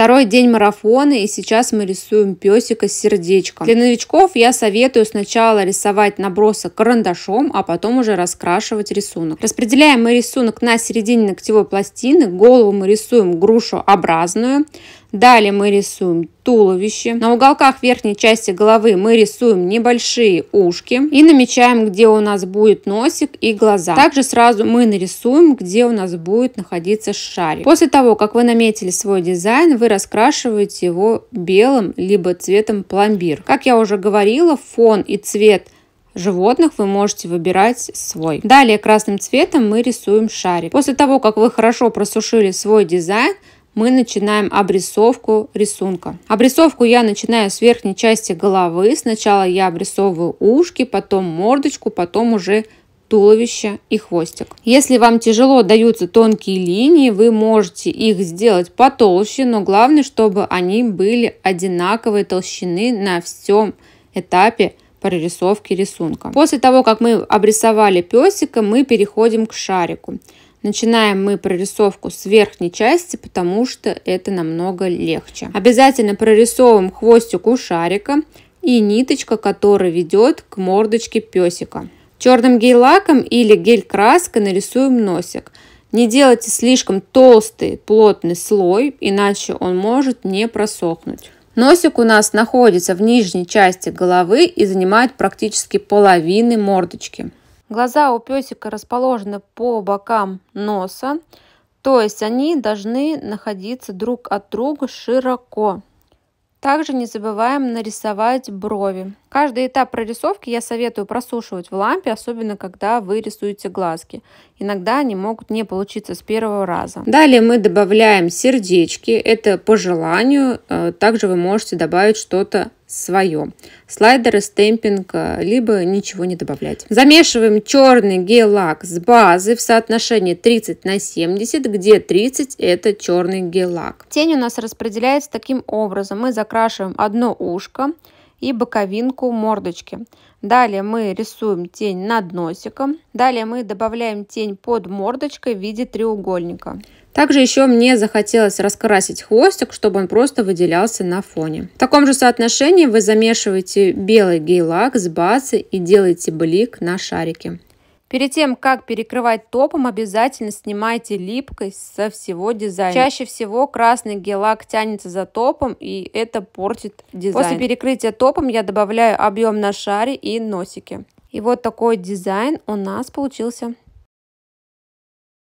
Второй день марафона, и сейчас мы рисуем песика с сердечком. Для новичков я советую сначала рисовать набросок карандашом, а потом уже раскрашивать рисунок. Распределяем мы рисунок на середине ногтевой пластины, голову мы рисуем грушеобразную, Далее мы рисуем туловище. На уголках верхней части головы мы рисуем небольшие ушки и намечаем, где у нас будет носик и глаза. Также сразу мы нарисуем, где у нас будет находиться шарик. После того, как вы наметили свой дизайн, вы раскрашиваете его белым либо цветом пломбир. Как я уже говорила, фон и цвет – животных вы можете выбирать свой. Далее красным цветом мы рисуем шарик. После того, как вы хорошо просушили свой дизайн, мы начинаем обрисовку рисунка. Обрисовку я начинаю с верхней части головы. Сначала я обрисовываю ушки, потом мордочку, потом уже туловище и хвостик. Если вам тяжело даются тонкие линии, вы можете их сделать потолще, но главное, чтобы они были одинаковой толщины на всем этапе прорисовки рисунка. После того, как мы обрисовали песика, мы переходим к шарику. Начинаем мы прорисовку с верхней части, потому что это намного легче. Обязательно прорисовываем хвостик у шарика и ниточка, которая ведет к мордочке песика. Черным гель-лаком или гель-краской нарисуем носик. Не делайте слишком толстый плотный слой, иначе он может не просохнуть. Носик у нас находится в нижней части головы и занимает практически половины мордочки. Глаза у песика расположены по бокам носа, то есть они должны находиться друг от друга широко. Также не забываем нарисовать брови. Каждый этап прорисовки я советую просушивать в лампе, особенно когда вы рисуете глазки. Иногда они могут не получиться с первого раза. Далее мы добавляем сердечки, это по желанию. Э, также вы можете добавить что-то свое. Слайдеры, стемпинг, э, либо ничего не добавлять. Замешиваем черный гель-лак с базы в соотношении 30 на 70, где 30 это черный гель-лак. Тень у нас распределяется таким образом. Мы закрашиваем одно ушко, и боковинку мордочки. Далее мы рисуем тень над носиком. Далее мы добавляем тень под мордочкой в виде треугольника. Также еще мне захотелось раскрасить хвостик, чтобы он просто выделялся на фоне. В таком же соотношении вы замешиваете белый гель-лак с базы и делаете блик на шарике. Перед тем, как перекрывать топом, обязательно снимайте липкость со всего дизайна. Чаще всего красный гелак тянется за топом, и это портит дизайн. После перекрытия топом я добавляю объем на шаре и носики. И вот такой дизайн у нас получился.